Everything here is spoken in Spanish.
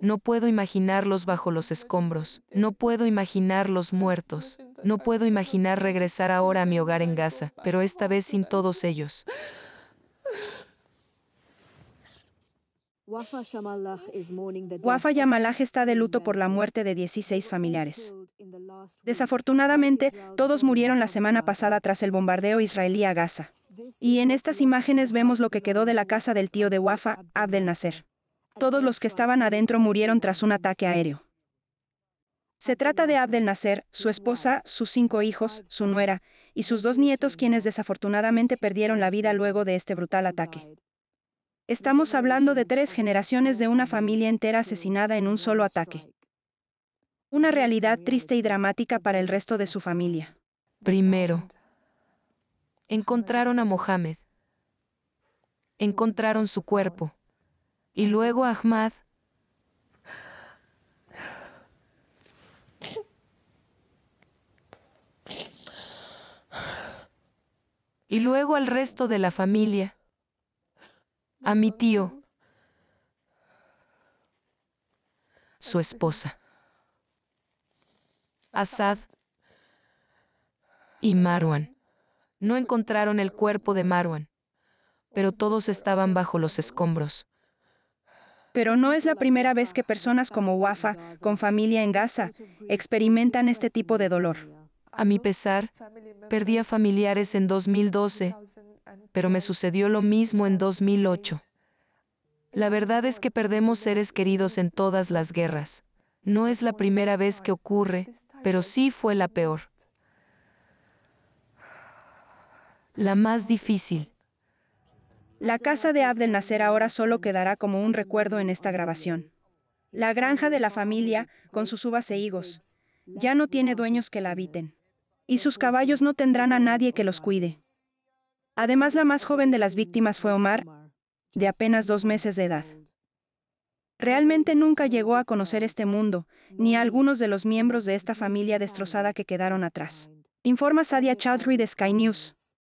No puedo imaginarlos bajo los escombros, no puedo imaginarlos muertos, no puedo imaginar regresar ahora a mi hogar en Gaza, pero esta vez sin todos ellos. Wafa Yamalaj está de luto por la muerte de 16 familiares. Desafortunadamente, todos murieron la semana pasada tras el bombardeo israelí a Gaza. Y en estas imágenes vemos lo que quedó de la casa del tío de Wafa, Abdel Nasser. Todos los que estaban adentro murieron tras un ataque aéreo. Se trata de Abdel Nasser, su esposa, sus cinco hijos, su nuera, y sus dos nietos quienes desafortunadamente perdieron la vida luego de este brutal ataque. Estamos hablando de tres generaciones de una familia entera asesinada en un solo ataque. Una realidad triste y dramática para el resto de su familia. Primero, Encontraron a Mohamed. Encontraron su cuerpo. Y luego a Ahmad. Y luego al resto de la familia. A mi tío. Su esposa. Asad y Marwan. No encontraron el cuerpo de Marwan, pero todos estaban bajo los escombros. Pero no es la primera vez que personas como Wafa, con familia en Gaza, experimentan este tipo de dolor. A mi pesar, perdí a familiares en 2012, pero me sucedió lo mismo en 2008. La verdad es que perdemos seres queridos en todas las guerras. No es la primera vez que ocurre, pero sí fue la peor. la más difícil. La casa de Abdel Nasser ahora solo quedará como un recuerdo en esta grabación. La granja de la familia, con sus uvas e higos, ya no tiene dueños que la habiten. Y sus caballos no tendrán a nadie que los cuide. Además, la más joven de las víctimas fue Omar, de apenas dos meses de edad. Realmente nunca llegó a conocer este mundo, ni a algunos de los miembros de esta familia destrozada que quedaron atrás. Informa Sadia Chowdhury de Sky News.